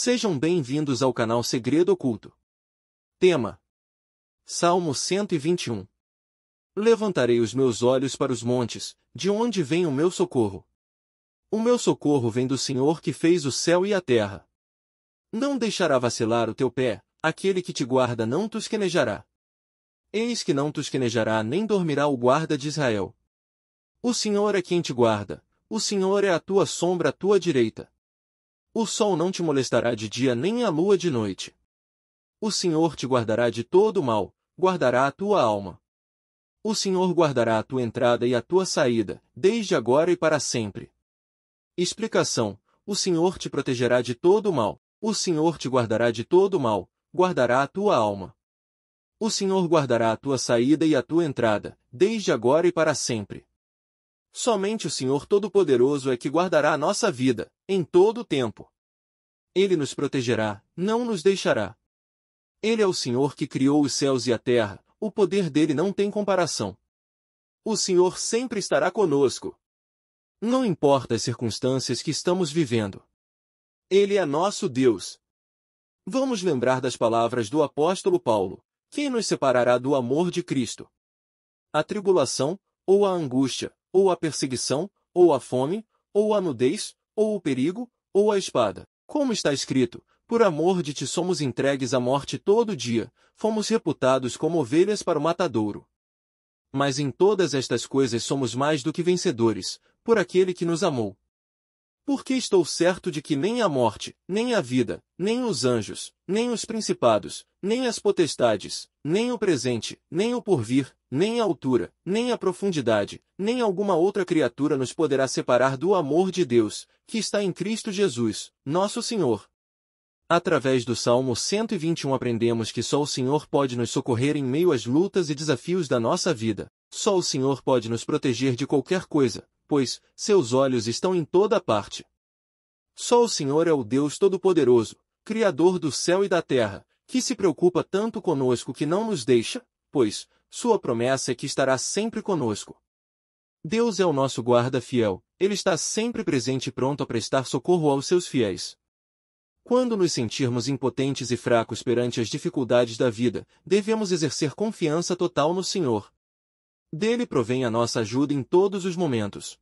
Sejam bem-vindos ao canal Segredo Oculto. Tema: Salmo 121. Levantarei os meus olhos para os montes, de onde vem o meu socorro? O meu socorro vem do Senhor que fez o céu e a terra. Não deixará vacilar o teu pé, aquele que te guarda não tosquenejará. Eis que não tosquenejará nem dormirá o guarda de Israel. O Senhor é quem te guarda, o Senhor é a tua sombra à tua direita. O sol não te molestará de dia nem a lua de noite. O Senhor te guardará de todo mal, guardará a tua alma. O Senhor guardará a tua entrada e a tua saída, desde agora e para sempre. Explicação: O Senhor te protegerá de todo mal, o Senhor te guardará de todo mal, guardará a tua alma. O Senhor guardará a tua saída e a tua entrada, desde agora e para sempre. Somente o Senhor Todo-Poderoso é que guardará a nossa vida, em todo o tempo. Ele nos protegerá, não nos deixará. Ele é o Senhor que criou os céus e a terra, o poder dele não tem comparação. O Senhor sempre estará conosco. Não importa as circunstâncias que estamos vivendo. Ele é nosso Deus. Vamos lembrar das palavras do apóstolo Paulo: Quem nos separará do amor de Cristo? A tribulação, ou a angústia, ou a perseguição, ou a fome, ou a nudez, ou o perigo, ou a espada. Como está escrito, por amor de ti somos entregues à morte todo dia, fomos reputados como ovelhas para o matadouro. Mas em todas estas coisas somos mais do que vencedores, por aquele que nos amou. Porque estou certo de que nem a morte, nem a vida, nem os anjos, nem os principados, nem as potestades, nem o presente, nem o porvir, nem a altura, nem a profundidade, nem alguma outra criatura nos poderá separar do amor de Deus, que está em Cristo Jesus, nosso Senhor. Através do Salmo 121 aprendemos que só o Senhor pode nos socorrer em meio às lutas e desafios da nossa vida. Só o Senhor pode nos proteger de qualquer coisa, pois seus olhos estão em toda parte. Só o Senhor é o Deus Todo-Poderoso, Criador do céu e da terra, que se preocupa tanto conosco que não nos deixa, pois, sua promessa é que estará sempre conosco. Deus é o nosso guarda fiel, ele está sempre presente e pronto a prestar socorro aos seus fiéis. Quando nos sentirmos impotentes e fracos perante as dificuldades da vida, devemos exercer confiança total no Senhor. Dele provém a nossa ajuda em todos os momentos.